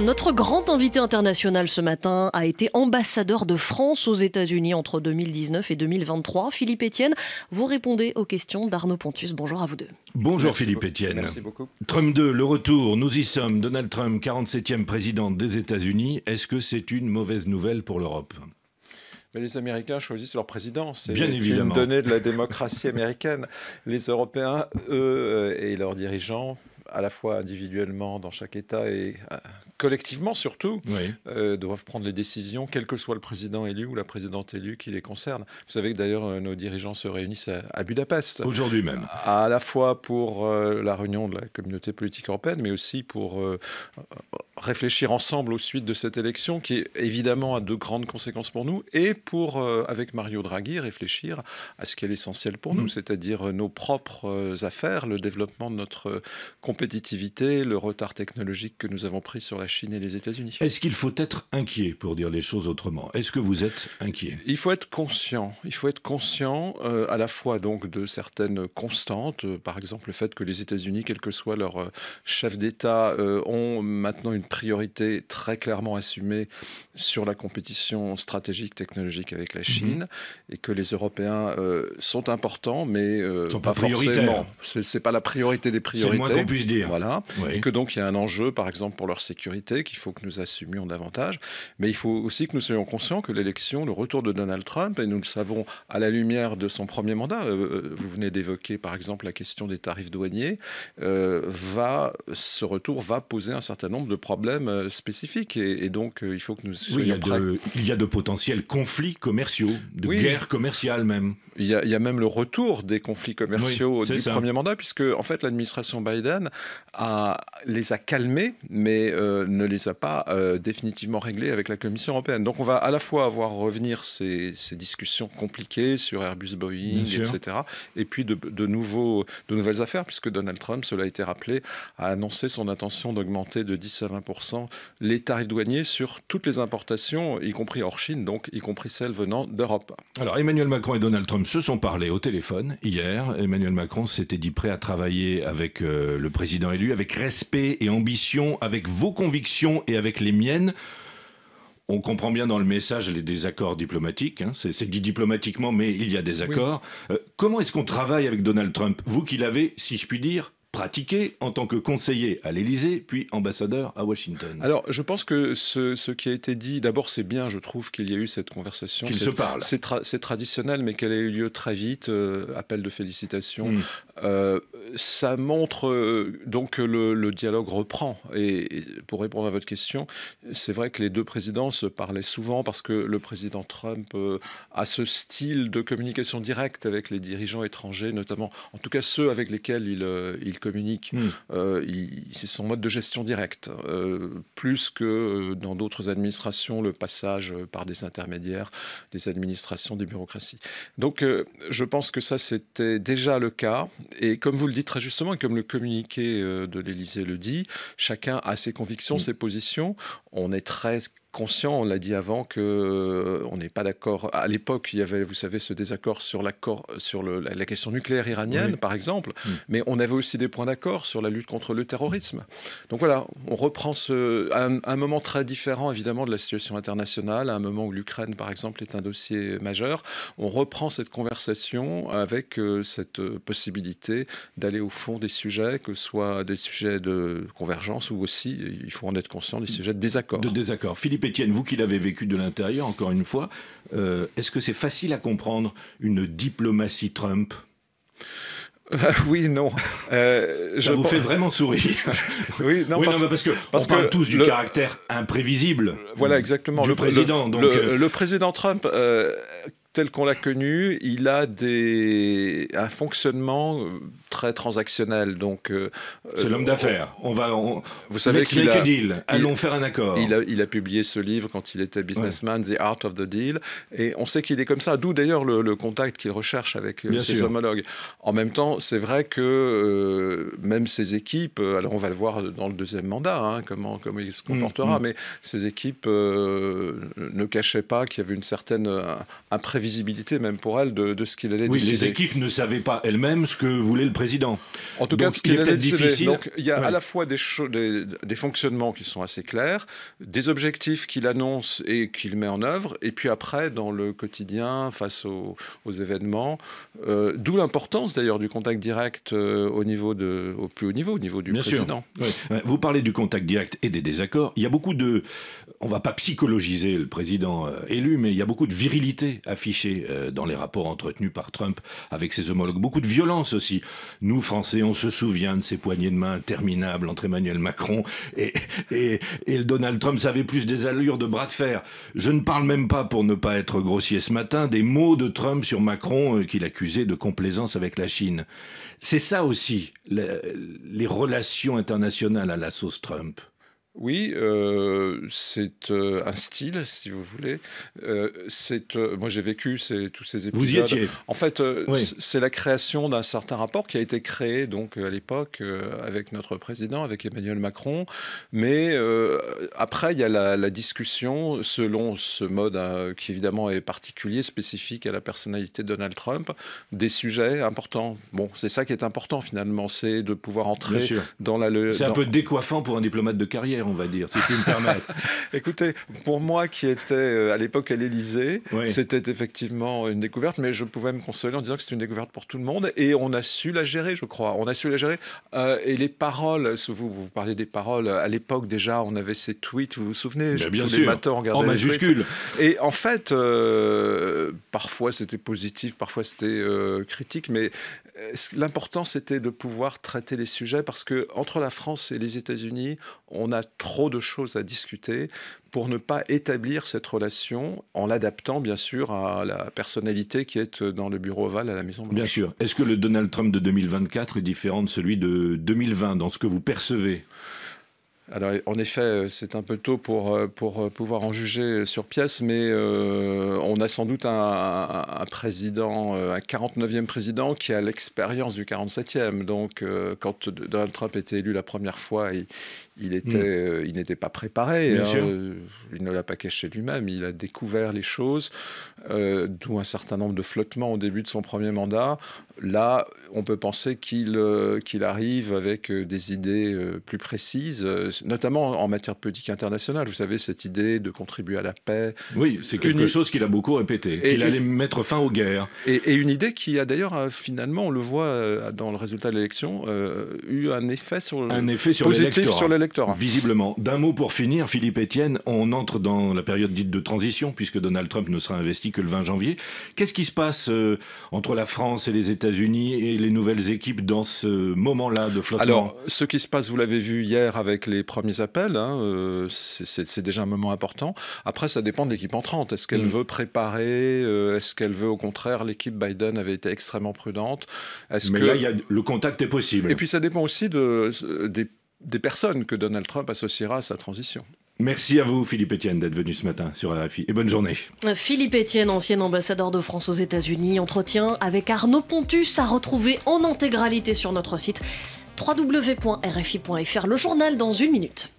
Notre grand invité international ce matin a été ambassadeur de France aux États-Unis entre 2019 et 2023. Philippe Etienne, vous répondez aux questions d'Arnaud Pontus. Bonjour à vous deux. Bonjour Philippe Etienne. Merci beaucoup. Trump 2, le retour, nous y sommes. Donald Trump, 47e président des États-Unis. Est-ce que c'est une mauvaise nouvelle pour l'Europe les Américains choisissent leur président. C'est Bien évidemment. une donnée de la démocratie américaine. les Européens, eux, et leurs dirigeants à la fois individuellement dans chaque État et euh, collectivement surtout, euh, doivent prendre les décisions, quel que soit le président élu ou la présidente élue qui les concerne. Vous savez que d'ailleurs, euh, nos dirigeants se réunissent à, Budapest. Aujourd'hui même. À, la fois pour la réunion de la communauté politique européenne, mais aussi pour réfléchir ensemble aux suites de cette élection, qui évidemment a de grandes conséquences pour nous, et pour, avec Mario Draghi, réfléchir à ce qui est l'essentiel pour nous, mm. c'est-à-dire nos propres affaires, le développement de notre compétence compétitivité, le retard technologique que nous avons pris sur la Chine et les États-Unis. Est-ce qu'il faut être inquiet, pour dire les choses autrement Est-ce que vous êtes inquiet Il faut être conscient. Il faut être conscient euh, à la fois donc de certaines constantes, euh, par exemple le fait que les États-Unis, quel que soit leur euh, chef d'État, ont maintenant une priorité très clairement assumée sur la compétition stratégique technologique avec la mhm. Chine, et que les Européens sont importants, mais sont pas, pas C'est pas la priorité des priorités. Hein. Voilà. Et que donc il y a un enjeu, par exemple, pour leur sécurité qu'il faut que nous assumions davantage. Mais il faut aussi que nous soyons conscients que l'élection, le retour de Donald Trump, et nous le savons à la lumière de son premier mandat, euh, euh, vous venez d'évoquer par exemple la question des tarifs douaniers, euh, va, ce retour va poser un certain nombre de problèmes spécifiques. Et, donc il faut que nous il, y a De, il y a de potentiels conflits commerciaux, de guerres commerciales même. Il y, a, même le retour des conflits commerciaux du premier mandat, puisque en fait l'administration Biden a, les a calmés, mais euh, ne les a pas euh, définitivement réglés avec la Commission européenne. Donc on va à la fois avoir revenir ces, discussions compliquées sur Airbus, Boeing, etc. Et puis de, nouveaux, de nouvelles affaires, puisque Donald Trump, cela a été rappelé, a annoncé son intention d'augmenter de 10 à 20 les tarifs douaniers sur toutes les importations, y compris hors Chine, donc y compris celles venant d'Europe. Alors Emmanuel Macron et Donald Trump se sont parlé au téléphone hier. Emmanuel Macron s'était dit prêt à travailler avec euh, le président président élu, avec respect et ambition, avec vos convictions et avec les miennes. On comprend bien dans le message les désaccords diplomatiques. Hein. C'est dit diplomatiquement, mais il y a des accords. Euh, comment est-ce qu'on travaille avec Donald Trump Vous qui l'avez, si je puis dire, pratiqué en tant que conseiller à l'Élysée, puis ambassadeur à Washington Alors, je pense que ce, qui a été dit, d'abord, c'est bien, je trouve, qu'il y a eu cette conversation. Qu'il se parle. C'est traditionnel, mais qu'elle ait eu lieu très vite. Euh, appel de félicitations. Mm. Euh, ça montre euh, donc que le, dialogue reprend. Et, pour répondre à votre question, c'est vrai que les deux présidents se parlaient souvent parce que le président Trump a ce style de communication directe avec les dirigeants étrangers, notamment, en tout cas ceux avec lesquels il, il communique, hmm. euh, c'est son mode de gestion directe. Euh, plus que euh, dans d'autres administrations, le passage par des intermédiaires, des administrations, des bureaucraties. Donc je pense que ça, c'était déjà le cas. Et comme vous le dites très justement, et comme le communiqué de l'Élysée le dit, chacun a ses convictions, hmm. ses positions. On est très conscient, on l'a dit avant, que euh, on n'est pas d'accord. À l'époque, il y avait, vous savez, ce désaccord sur sur la, question nucléaire iranienne, par exemple, mm. mais on avait aussi des points d'accord sur la lutte contre le terrorisme. Donc voilà, on reprend ce, à un, moment très différent, évidemment, de la situation internationale, à un moment où l'Ukraine, par exemple, est un dossier majeur. On reprend cette conversation avec euh, cette euh, possibilité d'aller au fond des sujets, que ce soit des sujets de convergence ou aussi, il faut en être conscient, des mm. sujets de désaccord. De désaccord. Philippe Étienne, vous qui l'avez vécu de l'intérieur, encore une fois, euh, est-ce que c'est facile à comprendre une diplomatie Trump euh, oui, non. Euh, ça je vous fais fait vraiment sourire. oui, non, parce, que parle tous du caractère imprévisible. Voilà, exactement. le président. donc... le, président Trump tel qu'on l'a connu, il a des, un fonctionnement euh, très transactionnel. Donc, euh, c'est euh, l'homme d'affaires. On va, vous savez qu'il a, deal. Allons faire un accord. Il a, publié ce livre quand il était businessman, The Art of the Deal, et on sait qu'il est comme ça. D'où d'ailleurs le, contact qu'il recherche avec ses homologues. En même temps, c'est vrai que même ses équipes, alors on va le voir dans le deuxième mandat, hein, comment, comment il se mm, comportera, mm. mais ses équipes ne cachaient pas qu'il y avait une certaine imprévisibilité visibilité même pour elle de, ce qu'il allait décider. Oui, les équipes ne savaient pas elles-mêmes ce que voulait le président. En tout cas, ce qu'il était difficile. Donc il y a à la fois des, fonctionnements qui sont assez clairs, des objectifs qu'il annonce et qu'il met en œuvre, et puis après, dans le quotidien, face aux, événements, euh, d'où l'importance d'ailleurs du contact direct euh, au, niveau de, au plus haut niveau, au niveau du Bien Sûr. Vous parlez du contact direct et des désaccords. Il y a beaucoup de... On ne va pas psychologiser le président euh, élu, mais il y a beaucoup de virilité affichée euh, dans les rapports entretenus par Trump avec ses homologues. Beaucoup de violence aussi. Nous, Français, on se souvient de ces poignées de main interminables entre Emmanuel Macron et, et Donald Trump. Ça avait plus des allures de bras de fer. Je ne parle même pas, pour ne pas être grossier ce matin, des mots de Trump sur Macron euh, qu'il accusait de complaisance avec la Chine. C'est ça aussi, les relations internationales à la sauce Trump. Oui, euh, c'est euh, un style, si vous voulez. Euh, c'est, moi, j'ai vécu ces, tous ces épisodes. Vous y étiez. En fait, c'est la création d'un certain rapport qui a été créé donc à l'époque avec notre président, avec Emmanuel Macron. Mais après, il y a la, discussion selon ce mode hein, qui évidemment est particulier, spécifique à la personnalité de Donald Trump, des sujets importants. Bon, c'est ça qui est important finalement, c'est de pouvoir entrer dans la. c'est un peu décoiffant pour un diplomate de carrière on va dire, si tu me permettre. Écoutez, pour moi qui était euh, à l'époque à l'Élysée, c'était effectivement une découverte, mais je pouvais me consoler en disant que c'était une découverte pour tout le monde et on a su la gérer, je crois. On a su la gérer. Euh, et les paroles, vous, vous parlez des paroles, à l'époque déjà, on avait ces tweets, vous vous souvenez bah, J'ai Bien sûr, matins, en majuscule. Et en fait, euh, parfois c'était positif, parfois c'était critique, mais l'important c'était de pouvoir traiter les sujets parce que entre la France et les États-Unis, on a trop de choses à discuter pour ne pas établir cette relation en l'adaptant bien sûr à la personnalité qui est euh, dans le bureau Oval à la Maison Blanche. Bien sûr. Est-ce que le Donald Trump de 2024 est différent de celui de 2020 dans ce que vous percevez alors, en effet, euh, c'est un peu tôt pour, euh, pour euh, pouvoir en juger sur pièce, mais on a sans doute un, président, un 49e président qui a l'expérience du 47e. Donc, quand Donald Trump était élu la première fois, il, il était, mm. il n'était pas préparé. Hein. il ne l'a pas caché lui-même. Il a découvert les choses, d'où un certain nombre de flottements au début de son premier mandat. Là, on peut penser qu'il qu'il arrive avec des idées plus précises notamment en matière de politique internationale. Vous savez, cette idée de contribuer à la paix. Oui, c'est quelque chose qu'il a beaucoup répété, qu'il allait mettre fin aux guerres. Et, une idée qui a d'ailleurs, euh, finalement, on le voit euh, dans le résultat de l'élection, euh, eu un effet sur Un effet sur l'électorat. Visiblement. D'un mot pour finir, Philippe Etienne, on entre dans la période dite de transition, puisque Donald Trump ne sera investi que le 20 janvier. Qu'est-ce qui se passe entre la France et les États-Unis et les nouvelles équipes dans ce moment-là de flottement Alors, ce qui se passe, vous l'avez vu hier avec les premiers appels. Hein, euh, c'est déjà un moment important. Après, ça dépend de l'équipe entrante. Est-ce qu'elle mm. veut préparer euh, Est-ce qu'elle veut, au contraire, l'équipe Biden avait été extrêmement prudente Mais là, le contact est possible. Et puis, ça dépend aussi de, euh, des, personnes que Donald Trump associera à sa transition. Merci à vous, Philippe Etienne, d'être venu ce matin sur RFI. Et bonne journée. Philippe Etienne, ancien ambassadeur de France aux États-Unis, entretien avec Arnaud Pontus à retrouver en intégralité sur notre site www.rfi.fr, le journal dans une minute.